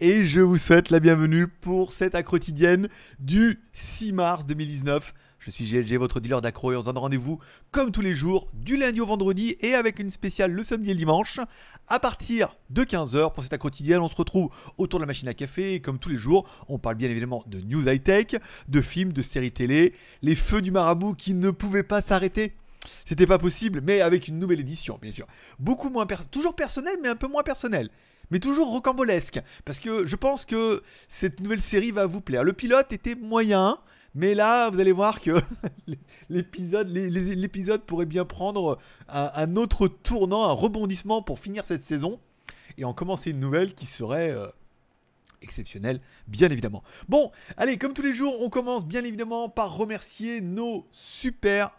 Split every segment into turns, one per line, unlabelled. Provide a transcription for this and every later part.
et je vous souhaite la bienvenue pour cette accro quotidienne du 6 mars 2019. Je suis GLG, votre dealer d'accro et on se donne rendez-vous comme tous les jours du lundi au vendredi et avec une spéciale le samedi et le dimanche à partir de 15h pour cette accro quotidienne. On se retrouve autour de la machine à café et comme tous les jours, on parle bien évidemment de news high-tech, de films, de séries télé, les feux du marabout qui ne pouvaient pas s'arrêter c'était pas possible, mais avec une nouvelle édition, bien sûr. Beaucoup moins, toujours personnel, mais un peu moins personnel mais toujours rocambolesque. Parce que je pense que cette nouvelle série va vous plaire. Le pilote était moyen, mais là, vous allez voir que l'épisode, pourrait bien prendre un, autre tournant, un rebondissement pour finir cette saison et en commencer une nouvelle qui serait euh, exceptionnelle, bien évidemment. Bon, allez, comme tous les jours, on commence bien évidemment par remercier nos super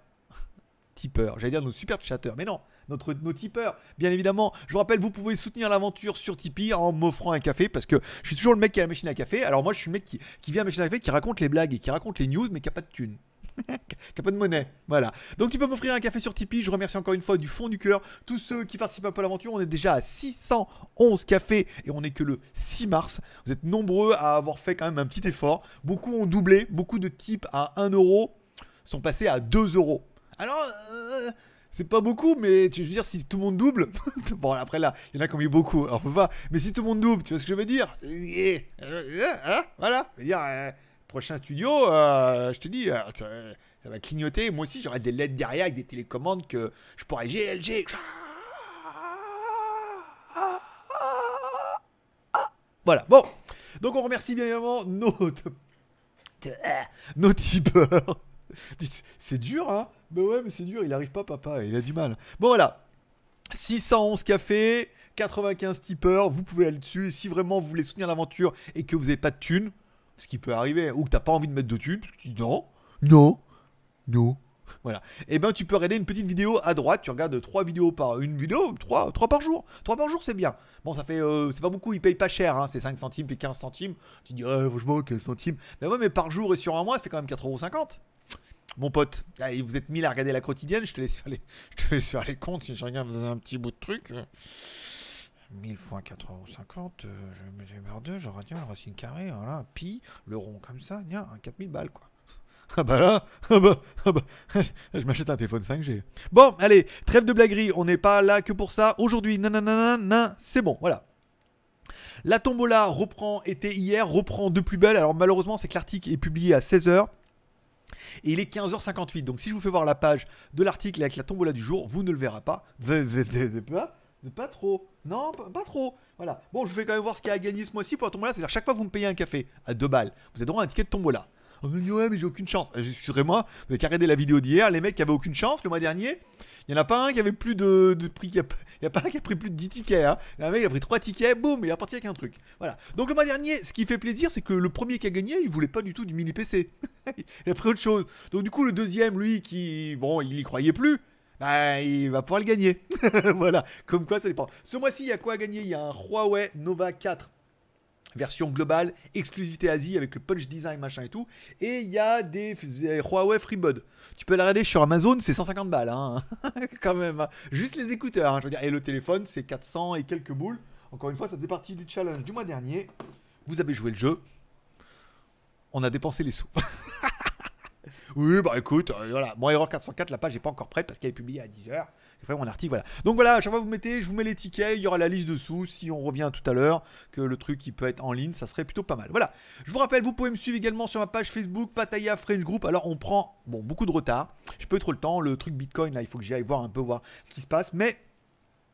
tipeurs. J'allais dire nos super chatteurs, mais non, notre, nos tipeurs. Bien évidemment, je vous rappelle, vous pouvez soutenir l'aventure sur Tipeee en m'offrant un café parce que je suis toujours le mec qui a la machine à café. Alors moi, je suis le mec qui, qui vient à la machine à café, qui raconte les blagues et qui raconte les news, mais qui n'a pas de thunes. qui pas de monnaie. Voilà. Donc tu peux m'offrir un café sur Tipeee. Je remercie encore une fois du fond du cœur tous ceux qui participent à l'aventure On est déjà à 611 cafés et on est que le 6 mars. Vous êtes nombreux à avoir fait quand même un petit effort. Beaucoup ont doublé. Beaucoup de types à 1 euro sont passés à 2 euros. Alors, euh, c'est pas beaucoup, mais tu veux dire, si tout le monde double. bon, après là, il y en a combien beaucoup, on peut pas. Mais si tout le monde double, tu vois ce que je veux dire euh, euh, hein, Voilà, je veux dire, prochain studio, je te dis, ça, va clignoter. Moi aussi, j'aurai des LED derrière avec des télécommandes que je pourrais GLG. Voilà, bon. Donc on remercie bien évidemment nos, nos tipeurs. C'est dur, hein bah ouais, mais c'est dur, il arrive pas, papa, il a du mal. Bon, voilà. 611 cafés, 95 tipeurs, vous pouvez aller dessus. si vraiment vous voulez soutenir l'aventure et que vous n'avez pas de thunes, ce qui peut arriver, ou que t'as pas envie de mettre de thunes, parce que tu dis non, non, non. Voilà. Et eh ben tu peux regarder une petite vidéo à droite, tu regardes 3 vidéos par une vidéo, 3, trois par jour. 3 par jour, c'est bien. Bon, ça fait euh, c'est pas beaucoup, il paye pas cher hein, c'est 5 centimes, puis 15 centimes. Tu dis "Ouais, franchement 15 centimes." Ben ouais, mais par jour et sur un mois, ça fait quand même 4,50€ mon pote, ah, vous êtes mis à regarder la quotidienne, je te laisse faire les, comptes si je regarde un petit bout de truc. 1000 fois 450 euh, je me suis par deux, je racine carrée, voilà, hein, pi, le rond comme ça, un 4000 balles quoi. Ah bah là, ah bah, ah bah, je m'achète un téléphone 5G. Bon, allez, trêve de blaguerie, on n'est pas là que pour ça. Aujourd'hui, nan, c'est bon, voilà. La tombola reprend, était hier, reprend de plus belle. Alors malheureusement, c'est que l'article est publié à 16h. Et il est 15h58. Donc si je vous fais voir la page de l'article avec la tombola du jour, vous ne le verrez pas. Pas trop. Non, pas trop. Voilà. Bon, je vais quand même voir ce qu'il a à ce mois-ci pour la tombola. C'est-à-dire chaque fois que vous me payez un café à deux balles, vous êtes droit à un ticket de tombola. On me dit ouais mais j'ai aucune chance. Euh, excusez-moi, vous avez qu'à la vidéo d'hier, les mecs qui avaient aucune chance le mois dernier, il n'y en a pas un qui avait plus de, de prix, il y a, a, pas un qui a pris plus de tickets. Hein. il a pris 3 tickets, boum, il est parti avec un truc. Voilà. Donc le mois dernier, ce qui fait plaisir, c'est que le premier qui a gagné, il voulait pas du tout du mini PC. il a pris autre chose. Donc du coup le deuxième, lui, qui, bon, il y croyait plus. Bah, il va pouvoir le gagner. voilà, comme quoi ça dépend. Ce mois-ci, il y a quoi à gagner Il y a un Huawei Nova 4 version globale, exclusivité Asie avec le punch design machin et tout. Et il y a des, Huawei FreeBud. Tu peux la regarder sur Amazon, c'est 150 balles, hein. quand même. Hein. Juste les écouteurs, hein, Et le téléphone, c'est 400 et quelques boules. Encore une fois, ça faisait partie du challenge du mois dernier. Vous avez joué le jeu. On a dépensé les sous. Oui, bah écoute, euh, voilà. Bon, Erreur 404, la page n'est pas encore prête parce qu'elle est publiée à 10h. J'ai fait mon article, voilà. Donc voilà, à chaque fois vous mettez, je vous mets les tickets, il y aura la liste dessous. Si on revient tout à l'heure, que le truc qui peut être en ligne, ça serait plutôt pas mal. Voilà. Je vous rappelle, vous pouvez me suivre également sur ma page Facebook, Pataya French Group. Alors, on prend, bon, beaucoup de retard. Je peux trop le temps. Le truc Bitcoin, là, il faut que j'aille voir un peu, voir ce qui se passe. Mais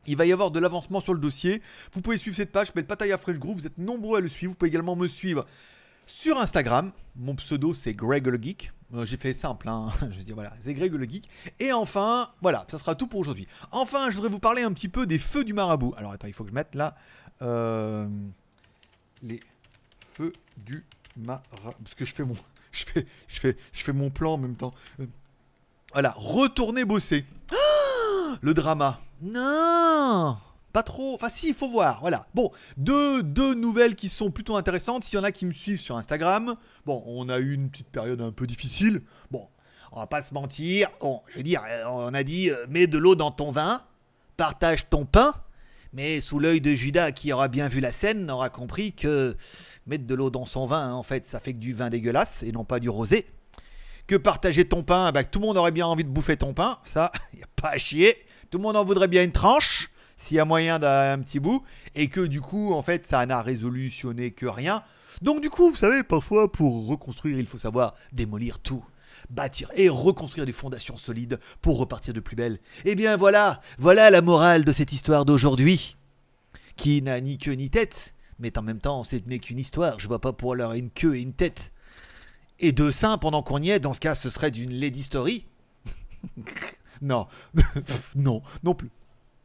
il va y avoir de l'avancement sur le dossier. Vous pouvez suivre cette page, mais le Pataya Fresh Group, vous êtes nombreux à le suivre. Vous pouvez également me suivre sur Instagram, mon pseudo c'est Greg le Geek. Euh, j'ai fait simple, hein. je dis voilà, c'est Greg le Geek. Et enfin, voilà, ça sera tout pour aujourd'hui. Enfin, je voudrais vous parler un petit peu des feux du marabout. Alors attends, il faut que je mette là euh, les feux du marabout. Parce que je fais mon, je fais, je fais, je fais mon plan en même temps. Euh, voilà, retourner bosser. le drama. Non pas trop. Enfin, si, il faut voir. Voilà. Bon, deux, nouvelles qui sont plutôt intéressantes. S'il y en a qui me suivent sur Instagram, bon, on a eu une petite période un peu difficile. Bon, on va pas se mentir. Bon, je veux dire, euh, on a dit euh, mets de l'eau dans ton vin, partage ton pain. Mais sous l'œil de Judas, qui aura bien vu la scène, aura compris que mettre de l'eau dans son vin, hein, en fait, ça fait que du vin dégueulasse et non pas du rosé. Que partager ton pain, ah bah, tout le monde aurait bien envie de bouffer ton pain. Ça, il a pas à chier. Tout le monde en voudrait bien une tranche s'il y a moyen d'un petit bout, et que du coup, en fait, ça n'a résolutionné que rien. Donc du coup, vous savez, parfois, pour reconstruire, il faut savoir démolir tout bâtir et reconstruire des fondations solides pour repartir de plus belle. Eh bien voilà, voilà la morale de cette histoire d'aujourd'hui, qui n'a ni queue ni tête, mais en même temps, ce n'est qu'une histoire, je vois pas pour leur une queue et une tête. Et deux seins pendant qu'on y est, dans ce cas, ce serait d'une lady story. non, non, non plus.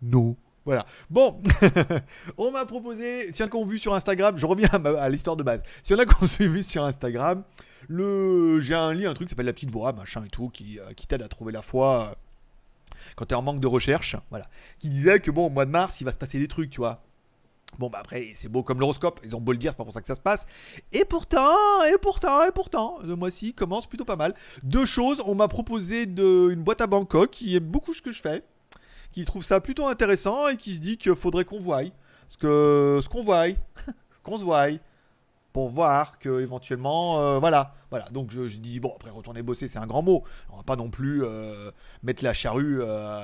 Non. Voilà. Bon, on m'a proposé, si on a qu'on vu sur Instagram, je reviens à, l'histoire de base. Si on a qu'on suivi sur Instagram, le, j'ai un lien, un truc qui s'appelle la petite voix, machin et tout, qui, euh, t'aide à trouver la foi euh, quand t'es en manque de recherche. Voilà. Qui disait que bon, au mois de mars, il va se passer des trucs, tu vois. Bon bah après c'est beau comme l'horoscope, ils ont beau le dire, c'est pas pour ça que ça se passe. Et pourtant, et pourtant, et pourtant, le mois-ci commence plutôt pas mal. Deux choses, on m'a proposé de, une boîte à Bangkok qui est beaucoup ce que je fais qui trouve ça plutôt intéressant et qui se dit qu'il faudrait qu'on voie. Ce que ce qu'on voie, qu'on se voie pour voir que éventuellement euh, voilà voilà donc je, dis bon après retourner bosser c'est un grand mot on va pas non plus euh, mettre la charrue euh,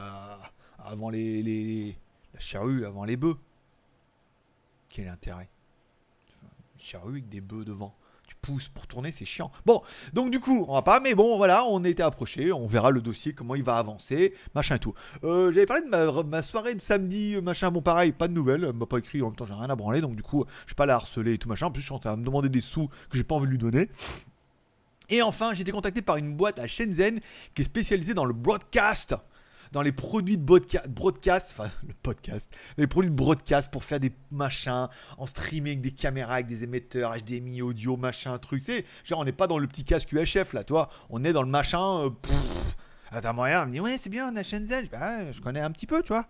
avant les, les, la charrue avant les bœufs quel intérêt une charrue avec des bœufs devant pour tourner, c'est chiant. Bon, donc du coup, on va pas, mais bon, voilà, on été approché, on verra le dossier, comment il va avancer, machin et tout. Euh, j'avais parlé de ma, soirée de samedi, machin, bon, pareil, pas de nouvelles, elle m'a pas écrit, en même temps, j'ai rien à branler, donc du coup, je pas la harceler et tout machin. En plus, je suis en train de me demander des sous que j'ai pas envie de lui donner. Et enfin, j'ai été contacté par une boîte à Shenzhen qui est spécialisée dans le broadcast dans les produits de broadcast, enfin le podcast, dans les produits de broadcast pour faire des machins en streaming avec des caméras, avec des émetteurs, HDMI, audio, machin, truc. C'est genre on n'est pas dans le petit casque UHF là, toi, on est dans le machin. Euh, T'as moyen, elle me dit Ouais, c'est bien, on a Shenzhen. Ah, je, connais un petit peu, tu vois.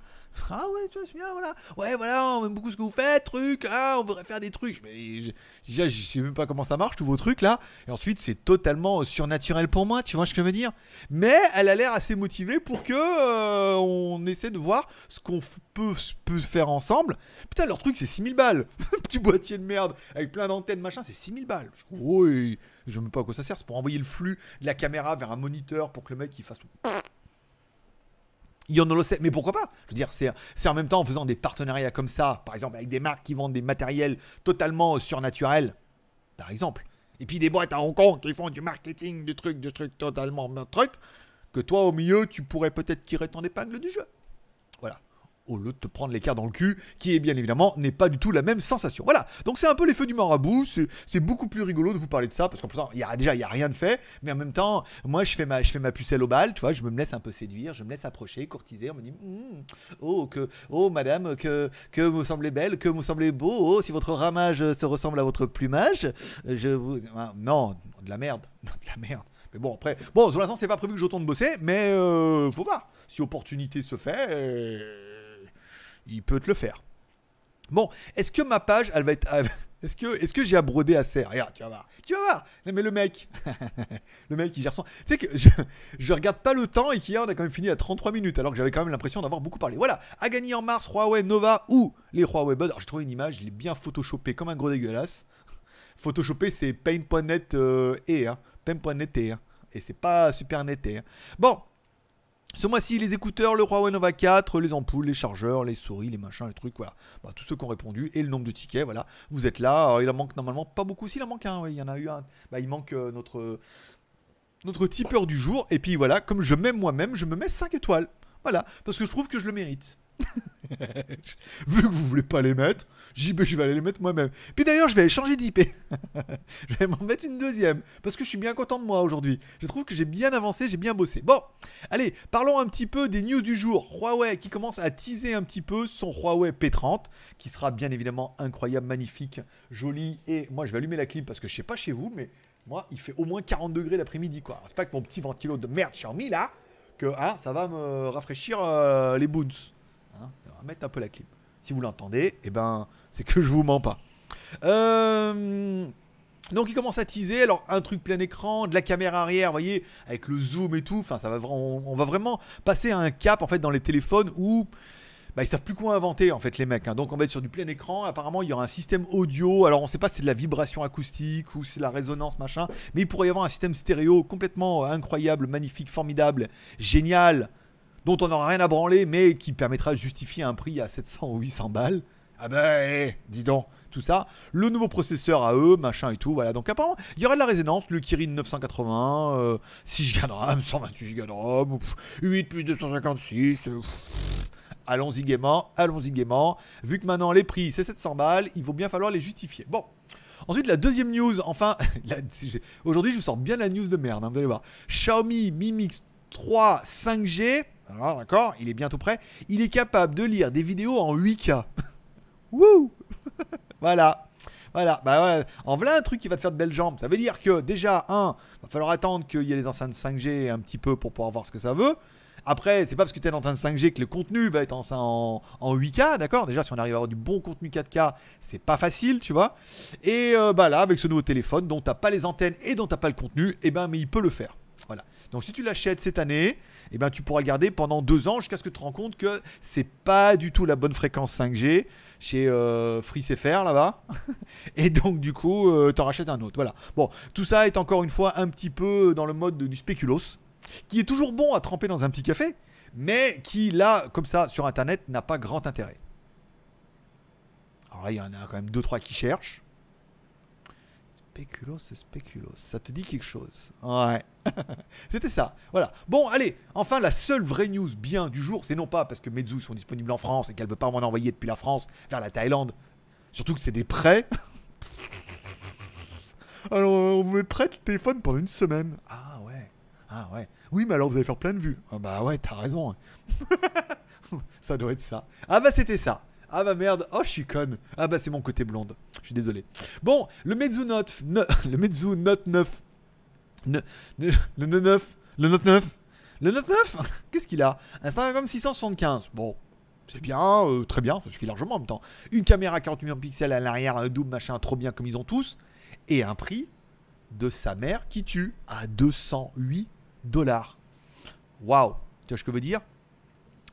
Ah ouais, tu vois, c'est bien, voilà. Ouais, voilà, on aime beaucoup ce que vous faites, truc. Hein, on voudrait faire des trucs. Mais je, déjà, je sais même pas comment ça marche, tous vos trucs là. Et ensuite, c'est totalement euh, surnaturel pour moi, tu vois ce que je veux dire. Mais elle a l'air assez motivée pour que euh, on essaie de voir ce qu'on peut, faire ensemble. Putain, leur truc, c'est 6000 balles. Petit boîtier de merde avec plein d'antennes, machin, c'est 6000 balles. oui. Je ne sais pas à quoi ça sert. C'est pour envoyer le flux de la caméra vers un moniteur pour que le mec il fasse. Il y en a le mais pourquoi pas Je veux dire, c'est en même temps en faisant des partenariats comme ça, par exemple avec des marques qui vendent des matériels totalement surnaturels, par exemple, et puis des boîtes à Hong Kong qui font du marketing, du truc, du truc totalement truc, que toi au milieu, tu pourrais peut-être tirer ton épingle du jeu. Voilà au lieu de te prendre l'écart dans le cul, qui est bien évidemment n'est pas du tout la même sensation. Voilà, donc c'est un peu les feux du marabout, c'est beaucoup plus rigolo de vous parler de ça, parce qu'en plus, y a, déjà, il n'y a rien de fait, mais en même temps, moi, je fais ma, je fais ma pucelle au bal, tu vois, je me laisse un peu séduire, je me laisse approcher, courtiser, on me dit, hum, oh, que, oh, madame, que, que me semblez belle, que me semblez beau, oh, si votre ramage se ressemble à votre plumage, je vous... Ah, non, de la merde, de la merde. Mais bon, après, bon, sur l'instant, c'est pas prévu que je retourne bosser, mais euh, faut voir. Si opportunité se fait... Euh, il peut te le faire. Bon, est-ce que ma page, elle va être. Ah, est-ce que, est que j'ai abrodé assez Regarde, tu vas voir. Tu vas voir mais le mec Le mec, qui gère son. Tu sais que je, regarde pas le temps et qu'hier, on a quand même fini à 33 minutes, alors que j'avais quand même l'impression d'avoir beaucoup parlé. Voilà À gagner en mars, Huawei Nova ou les Huawei Buds. Alors, j'ai trouvé une image, il est bien photoshoppé comme un gros dégueulasse. Photoshoppé, c'est paint.net euh, et, hein. Paint.net et, hein. Et c'est pas super net Hein. Bon, ce mois-ci, les écouteurs, le Huawei Nova 4, les ampoules, les chargeurs, les souris, les machins, les trucs, voilà. Bah, tous ceux qui ont répondu et le nombre de tickets, voilà. Vous êtes là. il en manque normalement pas beaucoup. S'il en manque un, il y en a eu un. Bah, il manque euh, notre, euh, notre tipeur du jour. Et puis voilà, comme je m'aime moi-même, je me mets 5 étoiles. Voilà, parce que je trouve que je le mérite. Vu que vous voulez pas les mettre, j'y vais, je vais aller les mettre moi-même. Puis d'ailleurs, je vais changer d'IP. je vais m'en mettre une deuxième. Parce que je suis bien content de moi aujourd'hui. Je trouve que j'ai bien avancé, j'ai bien bossé. Bon, allez, parlons un petit peu des news du jour. Huawei qui commence à teaser un petit peu son Huawei P30, qui sera bien évidemment incroyable, magnifique, joli. Et moi, je vais allumer la clim parce que je sais pas chez vous, mais moi, il fait au moins 40 degrés l'après-midi, quoi. C'est pas que mon petit ventilo de merde Xiaomi là, que hein, ça va me rafraîchir euh, les boons. Hein, on va mettre un peu la clip Si vous l'entendez, eh ben, c'est que je vous mens pas. Euh, donc il commence à teaser, alors un truc plein écran, de la caméra arrière, vous voyez, avec le zoom et tout, enfin ça va on, va vraiment passer à un cap en fait dans les téléphones où ils bah, ils savent plus quoi inventer en fait les mecs. Hein. Donc on va être sur du plein écran. Apparemment il y aura un système audio. Alors on sait pas si c'est de la vibration acoustique ou c'est de la résonance machin. Mais il pourrait y avoir un système stéréo complètement euh, incroyable, magnifique, formidable, génial dont on n'aura rien à branler, mais qui permettra de justifier un prix à 700 ou 800 balles. Ah bah, dis donc, tout ça. Le nouveau processeur à eux, machin et tout, voilà. Donc apparemment, il y aura de la résonance, le Kirin 980, 6 Go de RAM, 128 Go de RAM, 8 plus 256. Euh, allons-y gaiement, allons-y gaiement. Vu que maintenant les prix c'est 700 balles, il va bien falloir les justifier. Bon. Ensuite, la deuxième news, enfin, aujourd'hui je vous sors bien la news de merde, hein, vous allez voir. Xiaomi Mi Mix 3 5G, alors d'accord, il est bientôt prêt, il est capable de lire des vidéos en 8K. Wouh Voilà. Voilà, bah en voilà un truc qui va te faire de belles jambes. Ça veut dire que déjà, un, va falloir attendre qu'il y ait les enceintes 5G un petit peu pour pouvoir voir ce que ça veut. Après, c'est pas parce que tu as en 5G que le contenu va être en, 8K, d'accord Déjà, si on arrive à avoir du bon contenu 4K, c'est pas facile, tu vois. Et euh, bah là, avec ce nouveau téléphone dont t'as pas les antennes et dont t'as pas le contenu, eh ben, mais il peut le faire. Donc si tu l'achètes cette année, eh ben, tu pourras le garder pendant deux ans jusqu'à ce que tu te rends compte que c'est pas du tout la bonne fréquence 5G chez euh, Free là-bas. Et donc du coup, euh, tu en rachètes un autre. Voilà. Bon, tout ça est encore une fois un petit peu dans le mode du spéculos, qui est toujours bon à tremper dans un petit café, mais qui là, comme ça, sur Internet, n'a pas grand intérêt. Alors là, il y en a quand même 2-3 qui cherchent. Spéculos, spéculos. Ça te dit quelque chose Ouais. C'était ça. Voilà. Bon, allez. Enfin, la seule vraie news bien du jour, c'est non pas parce que Mezu sont disponibles en France et qu'elle veut pas m'en envoyer depuis la France vers la Thaïlande. Surtout que c'est des prêts. alors, euh, on me prête le téléphone pendant une semaine. Ah ouais. Ah ouais. Oui, mais alors vous allez faire plein de vues. Ah bah ouais, t'as raison. Hein. ça doit être ça. Ah bah c'était ça. Ah bah merde, oh je suis con. Ah bah c'est mon côté blonde. Je suis désolé. Bon, le Meizu Note, le Meizu Note 9. le Note 9, le Note 9. Le Note 9 Qu'est-ce qu'il a Un Snapdragon 675. Bon, c'est bien, euh, très bien, ça suffit largement en même temps. Une caméra 48 millions de pixels à l'arrière, un double machin, trop bien comme ils ont tous. Et un prix de sa mère qui tue à 208 dollars. Waouh Tu vois ce que je veux dire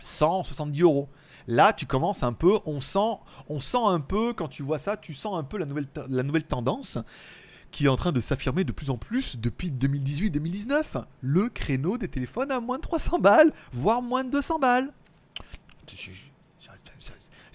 170 euros. Là, tu commences un peu, on sent, on sent un peu, quand tu vois ça, tu sens un peu la nouvelle, la nouvelle tendance qui est en train de s'affirmer de plus en plus depuis 2018-2019. Le créneau des téléphones à moins de 300 balles, voire moins de 200 balles.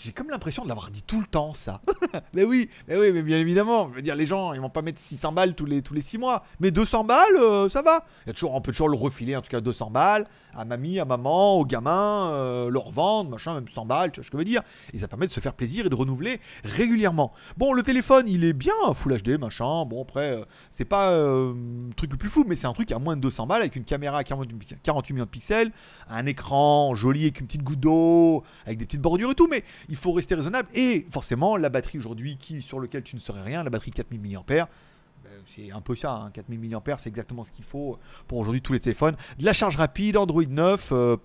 J'ai comme l'impression de l'avoir dit tout le temps, ça. mais oui, mais oui, mais bien évidemment. Je veux dire, les gens, ils vont pas mettre 600 balles tous les, tous les 6 mois. Mais 200 balles, euh, ça va. Il y a toujours, on peut toujours le refiler, en tout cas, 200 balles à mamie, à maman, aux gamins, euh, leur vendre, machin, même 100 balles, tu vois ce que je veux dire. Et ça permet de se faire plaisir et de renouveler régulièrement. Bon, le téléphone, il est bien, Full HD, machin. Bon, après, euh, c'est pas le truc le plus fou, mais c'est un truc à moins de 200 balles avec une caméra à 48, millions de pixels, un écran joli avec une petite goutte d'eau, avec des petites bordures et tout. Mais il faut rester raisonnable. Et forcément, la batterie aujourd'hui, qui sur lequel tu ne saurais rien, la batterie 4000 mAh, ben, c'est un peu ça, 4000 hein. mAh, c'est exactement ce qu'il faut pour aujourd'hui tous les téléphones. De la charge rapide, Android 9, euh,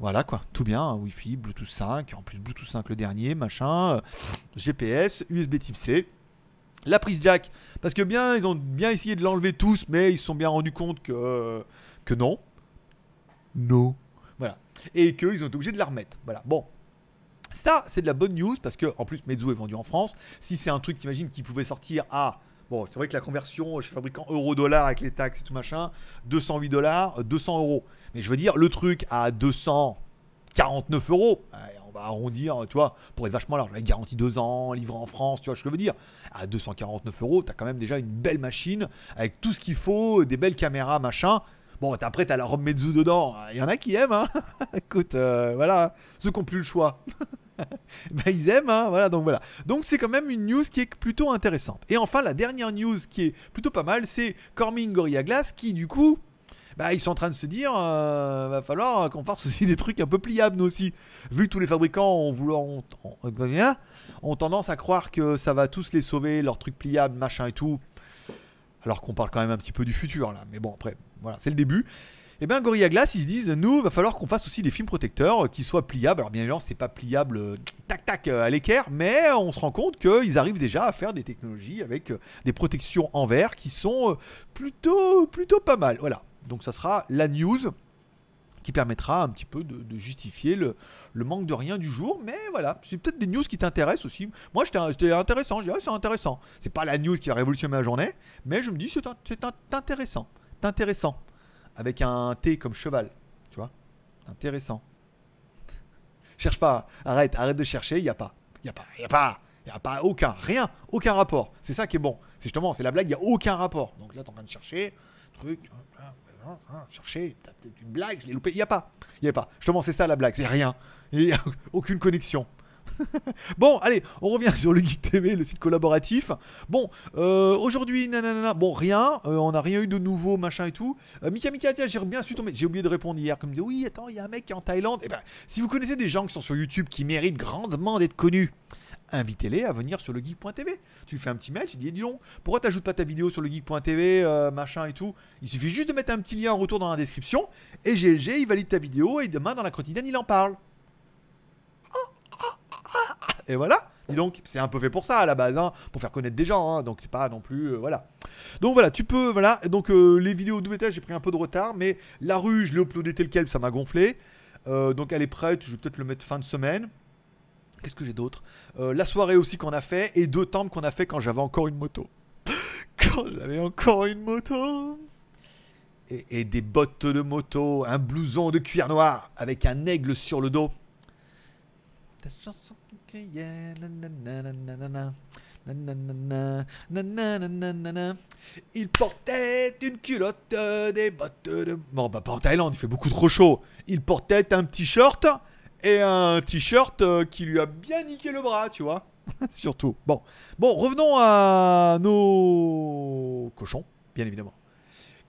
voilà quoi, tout bien, hein, Wi-Fi, Bluetooth 5, en plus Bluetooth 5 le dernier, machin, euh, GPS, USB type C. La prise jack, parce que bien, ils ont bien essayé de l'enlever tous, mais ils se sont bien rendus compte que, que non. Non. Voilà. Et qu'ils ont été obligés de la remettre. Voilà. Bon, ça, c'est de la bonne news parce que, en plus, Meizu est vendu en France. Si c'est un truc, t'imagines, qui pouvait sortir à. Bon, c'est vrai que la conversion chez fabricant euro-dollar avec les taxes et tout machin, 208 dollars, 200 euh, euros. Mais je veux dire, le truc à 249 euros, ben, on va arrondir, tu vois, pour être vachement large, la garantie 2 ans, livré en France, tu vois ce que je veux dire. À 249 euros, t'as quand même déjà une belle machine avec tout ce qu'il faut, des belles caméras, machin. Bon, après, t'as la robe Mezu dedans. Il y en a qui aiment, hein. Écoute, euh, voilà. Ceux qui n'ont plus le choix. ben, ils aiment, hein. Voilà, donc voilà. Donc, c'est quand même une news qui est plutôt intéressante. Et enfin, la dernière news qui est plutôt pas mal, c'est Corming Gorilla Glass qui, du coup, bah, ils sont en train de se dire, euh, va falloir qu'on fasse aussi des trucs un peu pliables nous aussi. Vu que tous les fabricants ont, vouloir, on ont, bah, ont, tendance à croire que ça va tous les sauver, leurs trucs pliables, machin et tout. Alors qu'on parle quand même un petit peu du futur là, mais bon après, voilà, c'est le début. Et eh bien Gorilla Glass, ils se disent, nous, il va falloir qu'on fasse aussi des films protecteurs euh, qui soient pliables. Alors bien évidemment, c'est pas pliable euh, tac tac euh, à l'équerre, mais on se rend compte qu'ils arrivent déjà à faire des technologies avec des protections en verre qui sont plutôt, plutôt pas mal. Voilà. Donc ça sera la news qui permettra un petit peu de, justifier le, manque de rien du jour. Mais voilà, c'est peut-être des news qui t'intéressent aussi. Moi, c'était intéressant. Je dirais ah, c'est intéressant. C'est pas la news qui va révolutionner la journée, mais je me dis, c'est intéressant intéressant. Avec un T comme cheval, tu vois. Intéressant. Cherche pas, arrête, arrête de chercher, il n'y a pas. Il n'y a pas, il n'y a pas. Il n'y a pas aucun, rien, aucun rapport. C'est ça qui est bon. C'est justement, c'est la blague, il n'y a aucun rapport. Donc là, tu en train de chercher, truc, chercher, t'as peut-être une blague, je l'ai loupé. Il n'y a pas. Il n'y a pas. Justement, c'est ça la blague, c'est rien. Il n'y a aucune connexion. bon, allez, on revient sur le Geek TV, le site collaboratif. Bon, euh, aujourd'hui, nanana, bon, rien, euh, on n'a rien eu de nouveau, machin et tout. Euh, Mika Mika, tiens, j'ai bien su tomber, j'ai oublié de répondre hier, comme disait, oui, attends, il y a un mec en Thaïlande. Et eh ben, si vous connaissez des gens qui sont sur YouTube qui méritent grandement d'être connus, invitez-les à venir sur le geek.tv. Tu fais un petit mail, tu dis, eh, dis donc, pourquoi t'ajoutes pas ta vidéo sur le geek.tv, euh, machin et tout Il suffit juste de mettre un petit lien en retour dans la description, et GLG, il valide ta vidéo, et demain dans la quotidienne, il en parle et voilà. Dis donc, c'est un peu fait pour ça à la base, hein, pour faire connaître des gens, hein. donc c'est pas non plus, euh, voilà. Donc voilà, tu peux, voilà, donc euh, les vidéos double j'ai pris un peu de retard, mais la rue, je l'ai uploadée tel quel, ça m'a gonflé. Euh, donc elle est prête, je vais peut-être le mettre fin de semaine. Qu'est-ce que j'ai d'autre La soirée aussi qu'on a fait, et deux temples qu'on a fait quand j'avais encore une moto. quand j'avais encore une moto et des bottes de moto, un blouson de cuir noir avec un aigle sur le dos. Il portait une culotte, des bottes de... Bon, bah pas en Thaïlande, il fait beaucoup trop chaud. Il portait un t-shirt et un t-shirt euh, qui lui a bien niqué le bras, tu vois. Surtout. Bon. bon, revenons à nos cochons, bien évidemment.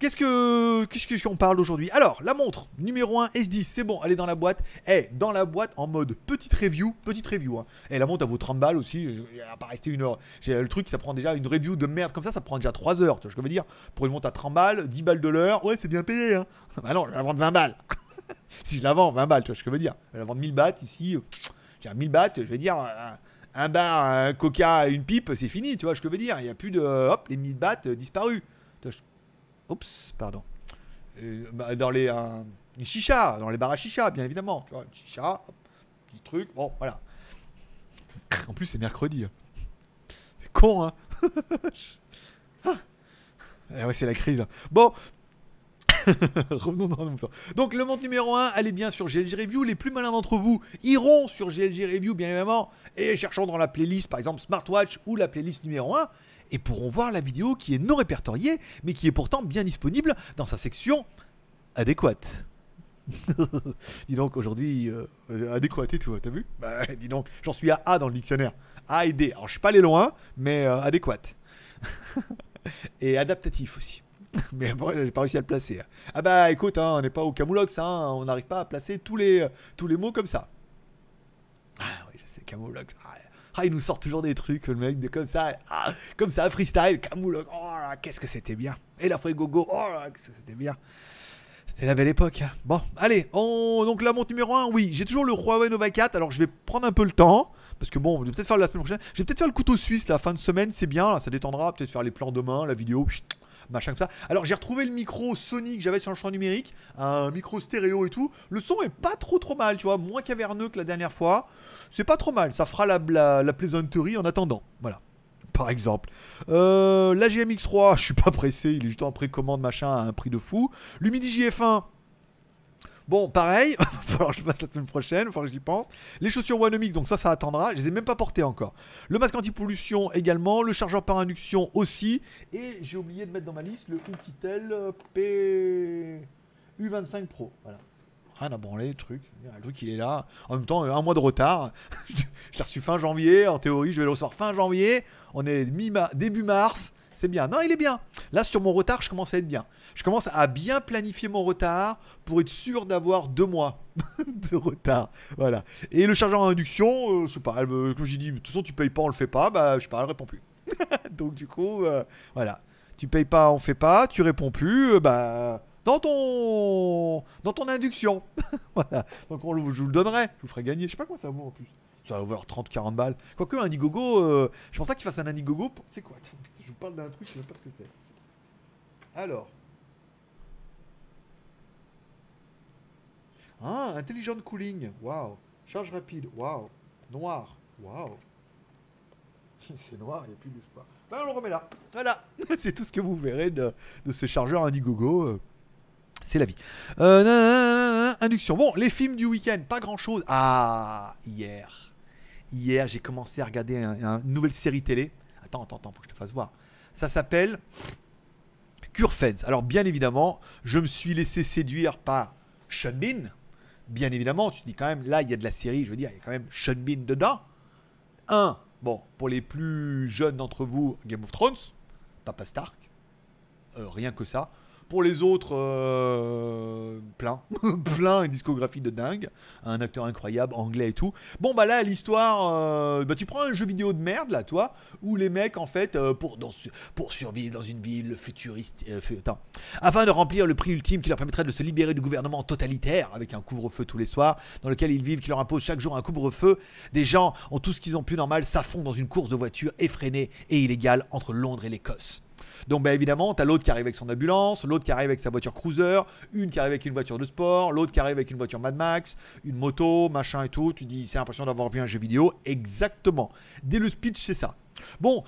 Qu'est-ce que qu'est-ce qu'on parle aujourd'hui Alors, la montre numéro 1 S10, c'est bon, elle est dans la boîte. Eh, dans la boîte en mode petite review, petite review. Et hein. eh, la montre, elle vaut 30 balles aussi, elle a pas rester une heure. J'ai le truc, ça prend déjà une review de merde comme ça, ça prend déjà 3 heures. Tu vois ce que je veux dire Pour une montre à 30 balles, 10 balles de l'heure, ouais, c'est bien payé. Hein. bah non, je vais la vendre 20 balles. si je la vends 20 balles, tu vois ce que je veux dire Je vais la vendre 1000 bahts ici. J'ai 1000 bahts, je vais dire un bar, un coca, une pipe, c'est fini, tu vois ce que je veux dire Il n'y a plus de. Hop, les 1000 bahts disparus. Oups, pardon. Euh, bah, dans les. Euh, chicha, dans les bars à chicha, bien évidemment. Tu vois, chicha, petit truc, bon, voilà. En plus, c'est mercredi. Hein. C'est con, hein ah. eh Ouais, c'est la crise. Bon, Revenons dans le Donc le monde numéro 1, allez bien sur GLG Review. Les plus malins d'entre vous iront sur GLG Review, bien évidemment, et cherchons dans la playlist, par exemple Smartwatch ou la playlist numéro 1 et pourront voir la vidéo qui est non répertoriée, mais qui est pourtant bien disponible dans sa section adéquate. dis donc, aujourd'hui, adéquaté, euh, adéquate et tout, t'as vu bah, Dis donc, j'en suis à A dans le dictionnaire. A et D. Alors, je suis pas allé loin, mais euh, adéquate. et adaptatif aussi. Mais bon, j'ai pas réussi à le placer. Hein. Ah bah écoute, hein, on n'est pas au Camoulox, hein, on n'arrive pas à placer tous les, euh, tous les mots comme ça. Ah oui, je sais, Camoulox. Ah, ah, il nous sort toujours des trucs, le mec, de, comme ça, ah, comme ça, freestyle, camoule, oh qu'est-ce que c'était bien. Et la fouille gogo, oh qu'est-ce que c'était bien. C'était la belle époque. Hein. Bon, allez, on... donc la montre numéro 1, oui, j'ai toujours le Huawei Nova 4, alors je vais prendre un peu le temps. Parce que bon, je vais peut-être faire la semaine prochaine. Je vais peut-être faire le couteau suisse la fin de semaine, c'est bien, là, ça détendra. Peut-être faire les plans demain, la vidéo comme ça. Alors j'ai retrouvé le micro Sony que j'avais sur le champ numérique, un micro stéréo et tout. Le son est pas trop trop mal, tu vois, moins caverneux que la dernière fois. C'est pas trop mal, ça fera la, plaisanterie en attendant. Voilà par exemple. Euh, la GMX3, je suis pas pressé, il est juste en précommande, machin, à un prix de fou. midi JF1, Bon, pareil, il va falloir que je passe la semaine prochaine, il va que j'y pense. Les chaussures Wanomix, donc ça, ça attendra. Je les ai même pas portées encore. Le masque anti-pollution également, le chargeur par induction aussi. Et j'ai oublié de mettre dans ma liste le Cookitel euh, P... U25 Pro. Voilà. Ah non, bon, les trucs, Le truc, il est là. En même temps, euh, un mois de retard. je l'ai reçu fin janvier. En théorie, je vais le recevoir fin janvier. On est mi début mars. C'est bien. Non, il est bien. Là, sur mon retard, je commence à être bien je commence à bien planifier mon retard pour être sûr d'avoir deux mois de retard. Voilà. Et le chargeur à induction, euh, je sais pas, comme j'ai dit, de toute façon, tu payes pas, on le fait pas, bah, je sais pas, elle répond plus. Donc, du coup, euh, voilà. Tu payes pas, on fait pas, tu réponds plus, euh, bah dans ton dans ton induction. voilà. Donc on, je vous le donnerai, je vous ferai gagner. Je sais pas quoi ça vaut en plus. Ça va avoir 30 40 balles. Quoique un Indiegogo, je pensais qu'il fasse un Indiegogo. Pour... C'est quoi Je vous parle d'un truc, je sais même pas ce que c'est. Alors, Ah, intelligent cooling. Waouh. Charge rapide. Waouh. Noir. Waouh. C'est noir, il n'y a plus ben, on le remet là. Voilà. c'est tout ce que vous verrez de, ce chargeur indigo. Indiegogo. Euh, c'est la vie. Euh, induction. Bon, les films du week-end, pas grand-chose. Ah, hier. Hier, j'ai commencé à regarder une nouvelle série télé. Attends, attends, attends, faut que je te fasse voir. Ça s'appelle Curfeds. Alors, bien évidemment, je me suis laissé séduire par Sean bien évidemment, tu dis quand même, là, il y a de la série, je veux dire, il y a quand même Sean Bean dedans. Un, bon, pour les plus jeunes d'entre vous, Game of Thrones, Papa Stark, euh, rien que ça. Pour les autres, euh, plein. plein, une discographie de dingue. Un acteur incroyable, anglais et tout. Bon, bah là, l'histoire, euh, bah, tu prends un jeu vidéo de merde, là, toi, où les mecs, en fait, euh, pour, pour survivre dans une ville futuriste. Attends. Afin de remplir le prix ultime qui leur permettrait de se libérer du gouvernement totalitaire, avec un couvre-feu tous les soirs, dans lequel ils vivent, qui leur impose chaque jour un couvre-feu, des gens ont tout ce qu'ils ont plus normal, s'affondent dans une course de voiture effrénée et illégale entre Londres et l'Écosse. Donc bah, évidemment, t'as l'autre qui arrive avec son ambulance, l'autre qui arrive avec sa voiture cruiser, une qui arrive avec une voiture de sport, l'autre qui arrive avec une voiture Mad Max, une moto, machin et tout. Tu dis, c'est l'impression d'avoir vu un jeu vidéo. Exactement. Dès le speech, c'est ça. Bon.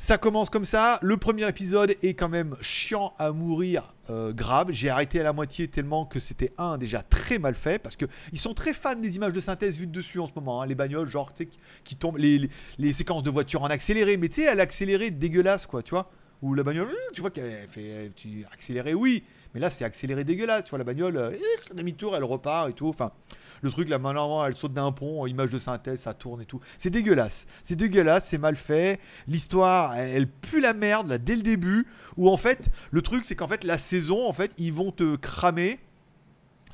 Ça commence comme ça. Le premier épisode est quand même chiant à mourir, euh, grave. J'ai arrêté à la moitié tellement que c'était un déjà très mal fait parce que ils sont très fans des images de synthèse vues dessus en ce moment. Hein. Les bagnoles, genre qui tombent, les, les séquences de voitures en accéléré, mais tu sais, à l'accéléré dégueulasse quoi, tu vois où la bagnole, euh, tu vois qu'elle fait euh, accélérer, oui, mais là c'est accéléré dégueulasse, tu vois la bagnole, euh, eh, demi-tour, elle repart et tout, enfin, le truc, là, maintenant, elle saute d'un pont, image de synthèse, ça tourne et tout, c'est dégueulasse, c'est dégueulasse, c'est mal fait, l'histoire, elle, elle, pue la merde, là, dès le début, Ou en fait, le truc, c'est qu'en fait, la saison, en fait, ils vont te cramer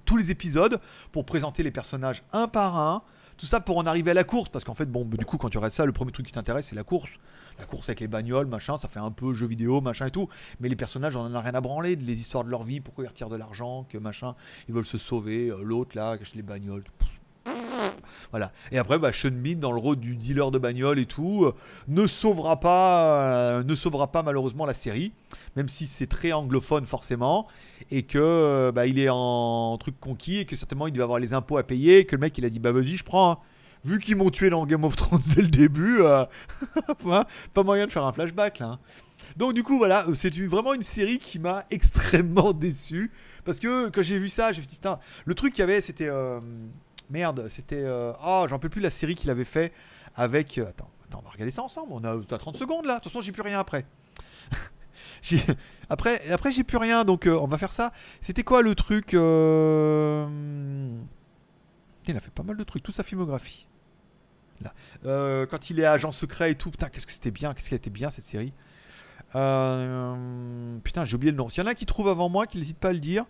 tous les épisodes pour présenter les personnages un par un, tout ça pour en arriver à la course, parce qu'en fait, bon, du coup, quand tu regardes ça, le premier truc qui t'intéresse, c'est la course. La course avec les bagnoles, machin, ça fait un peu jeu vidéo, machin et tout. Mais les personnages, on en a rien à branler, les histoires de leur vie, pourquoi ils retirent de l'argent, que machin, ils veulent se sauver, euh, l'autre là, cache les bagnoles. Et après, bah, Sean dans le rôle du dealer de bagnole et tout, euh, ne, sauvera pas, euh, ne sauvera pas malheureusement la série, même si c'est très anglophone forcément, et que euh, bah, il est en truc conquis, et que certainement il devait avoir les impôts à payer, et que le mec il a dit Bah vas-y, je prends. Hein. Vu qu'ils m'ont tué dans Game of Thrones dès le début, pas moyen de faire un flashback là. Hein. Donc du coup voilà, c'est vraiment une série qui m'a extrêmement déçu parce que quand j'ai vu ça, j'ai dit putain, le truc qu'il y avait c'était Merde, c'était. Ah, oh, j'en peux plus la série qu'il avait fait avec. Euh, attends, attends, on va regarder ça ensemble. On a, à 30 secondes là. De toute façon, j'ai plus rien après. après, après j'ai plus rien, donc euh, on va faire ça. C'était quoi le truc hmm, Il a fait pas mal de trucs, toute sa filmographie. Là. quand il est agent secret et tout, putain, qu'est-ce que c'était bien, qu'est-ce qu'elle était bien cette série. Hmm, putain, j'ai oublié le nom. S'il y en a qui trouve avant moi, qui n'hésite pas à le dire.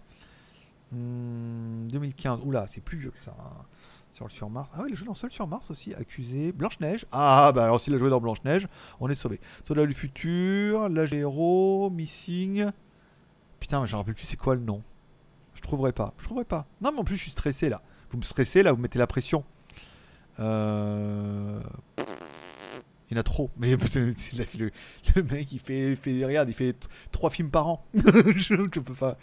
2015. Hmm, Oula, c'est plus vieux que ça. Hein. Sur, sur Mars. Ah oui, il a joué dans Seul sur Mars aussi, accusé. Blanche-Neige. Ah, bah alors s'il a joué dans Blanche-Neige, on est sauvé. Soldat du futur, lagéro Missing. Putain, mais j'en rappelle plus c'est quoi le nom. Je trouverai pas. Je trouverai pas. Non, mais en plus, je suis stressé là. Vous me stressez là, vous mettez la pression. Euh... Il y en a trop. Mais le, mec, il fait, fait, regarde, il fait trois films par an. je, je peux pas.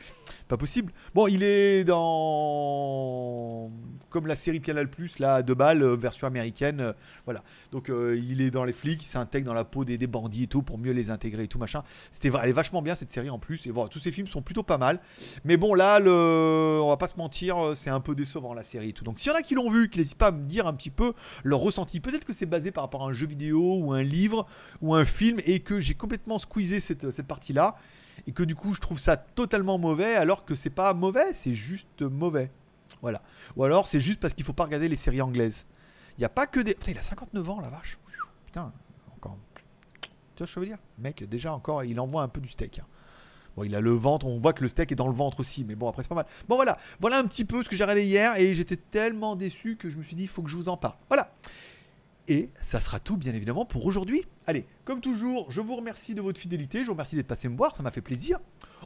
Pas possible. Bon, il est dans. Comme la série Canal Plus, là, de balles, euh, version américaine. Euh, voilà. Donc, euh, il est dans les flics, il s'intègre dans la peau des, bandits et tout pour mieux les intégrer et tout, machin. C'était elle est vachement bien cette série en plus. Et voilà, tous ces films sont plutôt pas mal. Mais bon, là, le... on va pas se mentir, c'est un peu décevant la série et tout. Donc, s'il y en a qui l'ont vu, qui n'hésitent pas à me dire un petit peu leur ressenti. Peut-être que c'est basé par rapport à un jeu vidéo ou un livre ou un film et que j'ai complètement squeezé cette, cette partie-là et que du coup je trouve ça totalement mauvais alors que c'est pas mauvais, c'est juste mauvais. Voilà. Ou alors c'est juste parce qu'il faut pas regarder les séries anglaises. Il n'y a pas que des. Putain, il a 59 ans la vache. Putain, encore. Tu vois ce que je veux dire Mec, déjà encore, il envoie un peu du steak. Hein. Bon, il a le ventre, on voit que le steak est dans le ventre aussi, mais bon, après c'est pas mal. Bon, voilà, voilà un petit peu ce que j'ai regardé hier et j'étais tellement déçu que je me suis dit, il faut que je vous en parle. Voilà. Et ça sera tout, bien évidemment, pour aujourd'hui. Allez, comme toujours, je vous remercie de votre fidélité. Je vous remercie d'être passé me voir. Ça m'a fait plaisir.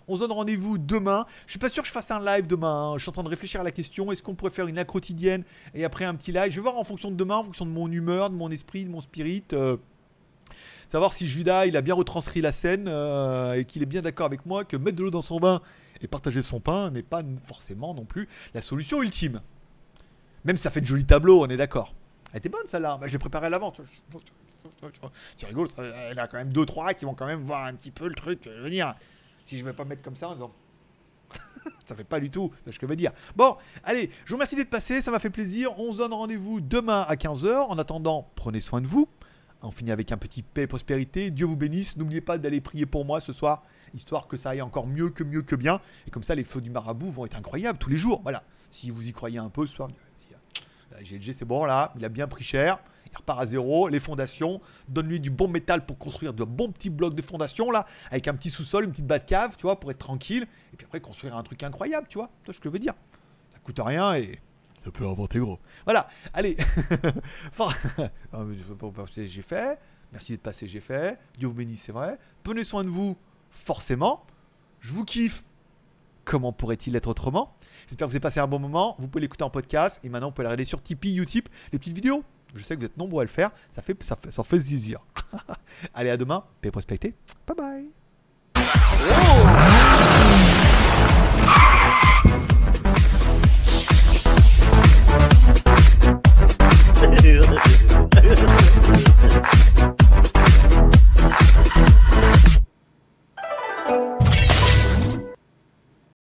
On se donne rendez-vous demain. Je suis pas sûr que je fasse un live demain. Hein. Je suis en train de réfléchir à la question. Est-ce qu'on pourrait faire une quotidienne et après un petit live Je vais voir en fonction de demain, en fonction de mon humeur, de mon esprit, de mon spirit. Euh, savoir si Judas il a bien retranscrit la scène euh, et qu'il est bien d'accord avec moi que mettre de l'eau dans son bain et partager son pain n'est pas forcément non plus la solution ultime. Même si ça fait de jolis tableaux, on est d'accord. Elle était bonne celle-là, mais je l'ai préparée à l'avance. C'est rigolo, elle a quand même 2-3 qui vont quand même voir un petit peu le truc euh, venir. Si je vais pas mettre comme ça en disant. ça fait pas du tout ce que je veux dire. Bon, allez, je vous remercie d'être passé, ça m'a fait plaisir. On se donne rendez-vous demain à 15h. En attendant, prenez soin de vous. On finit avec un petit paix et prospérité. Dieu vous bénisse. N'oubliez pas d'aller prier pour moi ce soir, histoire que ça aille encore mieux que mieux que bien. Et comme ça, les feux du marabout vont être incroyables tous les jours. Voilà. Si vous y croyez un peu ce soir, GLG, bah, c'est bon là, il a bien pris cher. Il repart à zéro. Les fondations, donne-lui du bon métal pour construire de bons petits blocs de fondations là, avec un petit sous-sol, une petite bas de cave, tu vois, pour être tranquille. Et puis après, construire un truc incroyable, tu vois. Tu vois ce que je veux dire. Ça coûte rien et ça peut inventer gros. Voilà, allez. Euh, j'ai fait. Merci d'être passé, j'ai fait. Dieu vous bénisse, c'est vrai. Prenez soin de vous, forcément. Je vous kiffe. Comment pourrait-il être autrement J'espère que vous avez passé un bon moment. Vous pouvez l'écouter en podcast. Et maintenant, vous pouvez la regarder sur Tipeee, YouTube, les petites vidéos. Je sais que vous êtes nombreux à le faire. Ça fait, ça fait, ça zizir. Allez, à demain. Paix prospecter. Bye bye.